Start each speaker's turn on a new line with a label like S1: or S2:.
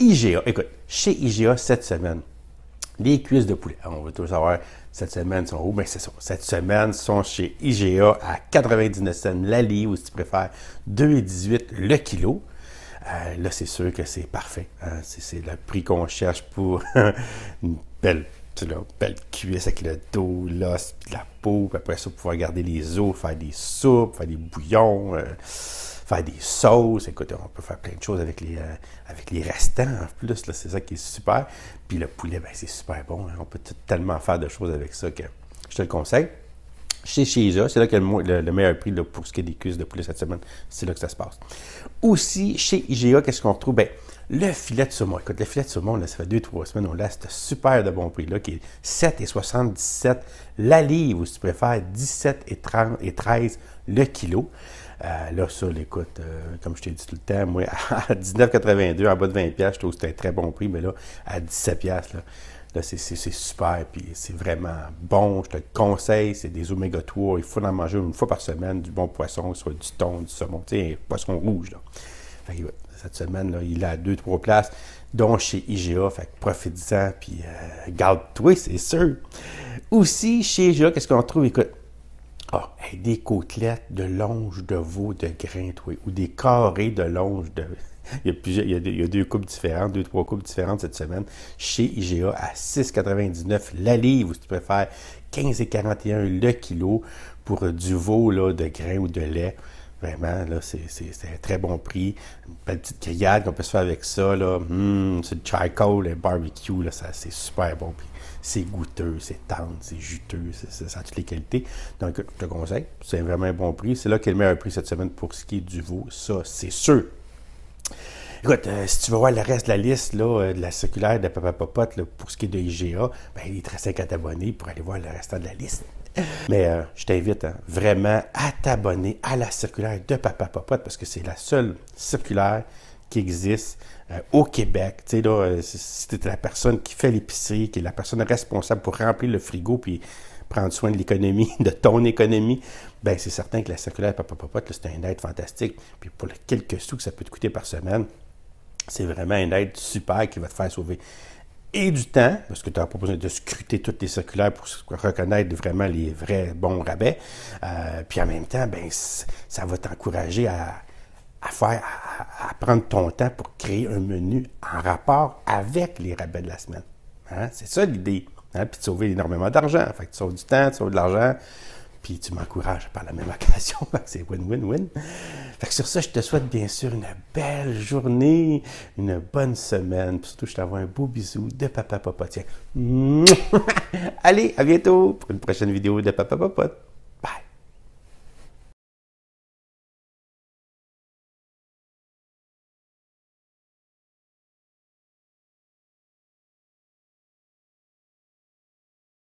S1: IGA. Écoute, chez IGA cette semaine, les cuisses de poulet. Ah, on veut tous savoir, cette semaine sont où? Mais ben, c'est ça. Cette semaine sont chez IGA à 99 cents la ou si tu préfères, 2,18 le kilo. Euh, là, c'est sûr que c'est parfait. Hein. C'est le prix qu'on cherche pour une belle, belle cuisse avec le dos, l'os, la peau. après ça, pouvoir garder les os, faire des soupes, faire des bouillons. Euh faire des sauces. écoutez, on peut faire plein de choses avec les, euh, avec les restants en plus. c'est ça qui est super. Puis le poulet, ben, c'est super bon. Hein. On peut tellement faire de choses avec ça que je te le conseille. Chez Shiza, c'est là que le, meilleur prix pour ce qui est des cuisses de poulet cette semaine, c'est là que ça se passe. Aussi, chez IGA, qu'est-ce qu'on retrouve? Ben, le filet de saumon. Écoute, le filet de saumon, là, ça fait 2-3 semaines, on l'a, c'est super de bon prix, là, qui est 7,77. La livre, ou si tu préfères, 17,30 et 13 le kilo. Euh, là, ça, l'écoute, euh, comme je t'ai dit tout le temps, moi, à 19,82, en bas de 20$, je trouve que c'était un très bon prix, mais là, à 17$, là, c'est super, puis c'est vraiment bon. Je te conseille, c'est des oméga 3, il faut en manger une fois par semaine, du bon poisson, soit du thon, du saumon, tu sais, poisson rouge, cette semaine, là, il a deux, trois places, dont chez IGA. Fait que profite-en, puis euh, garde-toi, c'est sûr. Aussi, chez IGA, qu'est-ce qu'on trouve? Écoute, ah, des côtelettes de longe de veau de grain, ou des carrés de longe de. Il y, a plusieurs, il, y a deux, coupes différentes, deux, trois coupes différentes cette semaine chez IGA à 6,99 la livre, ou si tu préfères, 15,41 le kilo pour du veau là, de grain ou de lait. Vraiment, là, c'est un très bon prix. Une petite grillade qu'on peut se faire avec ça, là. Hum, c'est du charcoal, le barbecue, là, c'est super bon. c'est goûteux, c'est tendre, c'est juteux, ça a toutes les qualités. Donc, je te conseille, c'est vraiment un bon prix. C'est là qu'est le un prix cette semaine pour ce qui est du veau, ça, c'est sûr. Écoute, euh, si tu veux voir le reste de la liste là, euh, de la circulaire de Papa Popote là, pour ce qui est de IGA, ben, il très simple à t'abonner pour aller voir le restant de la liste. Mais euh, je t'invite hein, vraiment à t'abonner à la circulaire de Papa Popote parce que c'est la seule circulaire qui existe euh, au Québec. Tu sais, là, euh, si tu es la personne qui fait l'épicerie, qui est la personne responsable pour remplir le frigo puis prendre soin de l'économie, de ton économie, ben c'est certain que la circulaire Papa Popote, c'est un aide fantastique. Puis pour les quelques sous que ça peut te coûter par semaine, c'est vraiment un aide super qui va te faire sauver et du temps, parce que tu n'as pas besoin de scruter toutes les circulaires pour reconnaître vraiment les vrais bons rabais. Euh, puis en même temps, ben, ça va t'encourager à, faire, à, prendre ton temps pour créer un menu en rapport avec les rabais de la semaine. Hein? C'est ça l'idée. Hein? Puis tu sauver énormément d'argent. Fait tu sauves du temps, tu sauves de l'argent, puis tu m'encourages par la même occasion. c'est win-win-win. Fait que sur ça, je te souhaite bien sûr une belle journée, une bonne semaine. Puis surtout, je t'envoie un beau bisou de Papa Tiens! Allez, à bientôt pour une prochaine vidéo de Papa Popote.